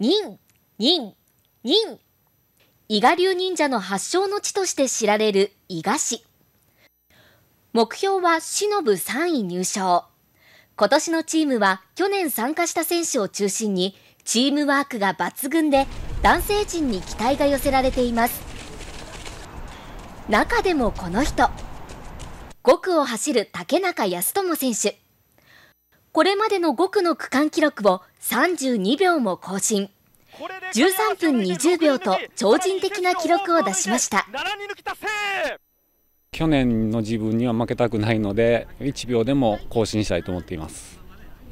忍、忍、忍。伊賀流忍者の発祥の地として知られる伊賀市。目標は忍ぶ3位入賞。今年のチームは去年参加した選手を中心にチームワークが抜群で男性陣に期待が寄せられています。中でもこの人、5区を走る竹中康友選手。これまでの5区の区間記録を32秒も更新。13分20秒と超人的な記録を出しました。去年の自分には負けたくないので、1秒でも更新したいと思っています。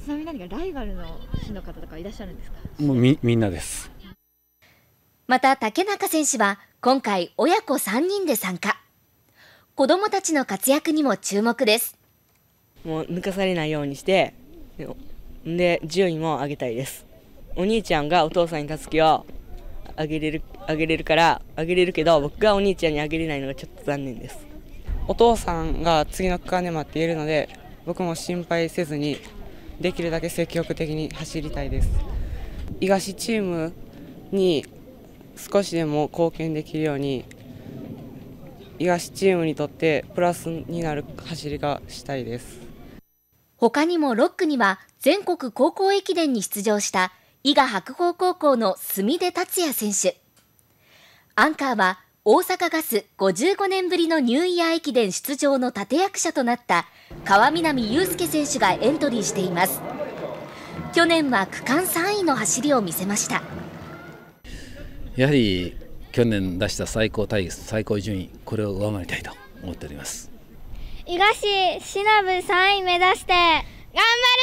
ちなみに何かライバルの市の方とかいらっしゃるんですか。もうみみんなです。また竹中選手は今回親子3人で参加。子供たちの活躍にも注目です。もう抜かされないようにしてで順位も上げたいですお兄ちゃんがお父さんにたすきをあげれるあげれるからあげれるけど僕がお兄ちゃんにあげれないのがちょっと残念ですお父さんが次の区間で待っているので僕も心配せずにできるだけ積極的に走りたいです東チームに少しでも貢献できるように東チームにとってプラスになる走りがしたいです他にも6区には全国高校駅伝に出場した伊賀白鵬高校の墨出達也選手。アンカーは大阪ガス55年ぶりのニューイヤー駅伝出場の立役者となった川南雄介選手がエントリーしています。去年は区間3位の走りを見せました。やはり去年出した最高対最高順位これを上回りたいと思っております。伊賀市しのぶ3位目指して頑張れ